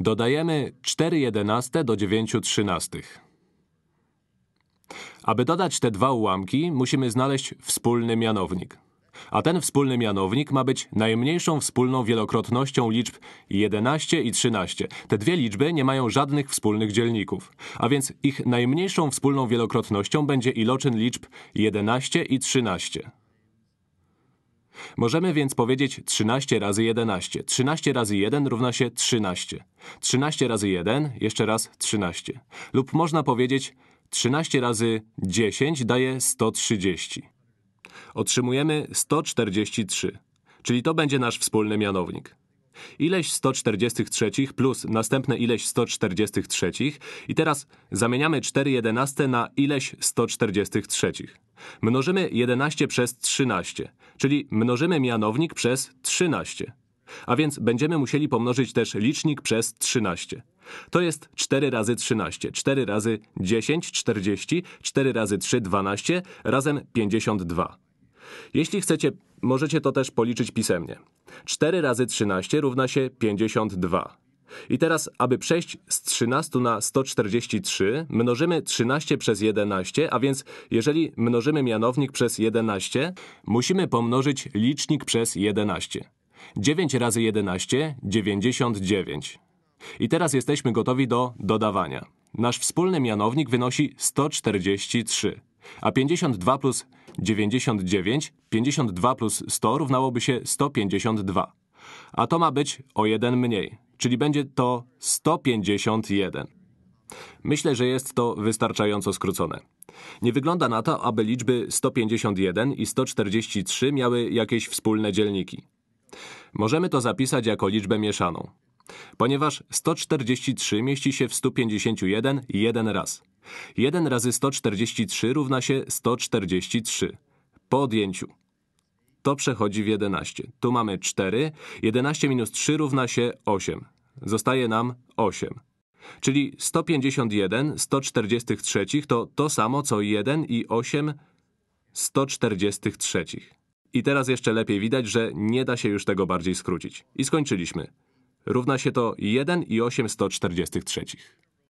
Dodajemy 4 jedenaste do 9 trzynastych. Aby dodać te dwa ułamki, musimy znaleźć wspólny mianownik. A ten wspólny mianownik ma być najmniejszą wspólną wielokrotnością liczb 11 i 13. Te dwie liczby nie mają żadnych wspólnych dzielników, a więc ich najmniejszą wspólną wielokrotnością będzie iloczyn liczb 11 i 13. Możemy więc powiedzieć 13 razy 11. 13 razy 1 równa się 13. 13 razy 1, jeszcze raz 13. Lub można powiedzieć 13 razy 10 daje 130. Otrzymujemy 143, czyli to będzie nasz wspólny mianownik. Ileś 143 plus następne ileś 143 i teraz zamieniamy 4 jedenaste na ileś 143. Mnożymy 11 przez 13, czyli mnożymy mianownik przez 13. A więc będziemy musieli pomnożyć też licznik przez 13. To jest 4 razy 13, 4 razy 10, 40, 4 razy 3, 12, razem 52. Jeśli chcecie, możecie to też policzyć pisemnie. 4 razy 13 równa się 52. I teraz, aby przejść z 13 na 143, mnożymy 13 przez 11, a więc jeżeli mnożymy mianownik przez 11, musimy pomnożyć licznik przez 11. 9 razy 11 – 99. I teraz jesteśmy gotowi do dodawania. Nasz wspólny mianownik wynosi 143, a 52 plus 99, 52 plus 100 równałoby się 152 a to ma być o jeden mniej, czyli będzie to 151. Myślę, że jest to wystarczająco skrócone. Nie wygląda na to, aby liczby 151 i 143 miały jakieś wspólne dzielniki. Możemy to zapisać jako liczbę mieszaną. Ponieważ 143 mieści się w 151 jeden raz. 1 razy 143 równa się 143. Po odjęciu to przechodzi w 11. Tu mamy 4. 11 minus 3 równa się 8. Zostaje nam 8. Czyli 151 143 to to samo co 1 i 8 143. I teraz jeszcze lepiej widać, że nie da się już tego bardziej skrócić. I skończyliśmy. Równa się to 1 i 8 143.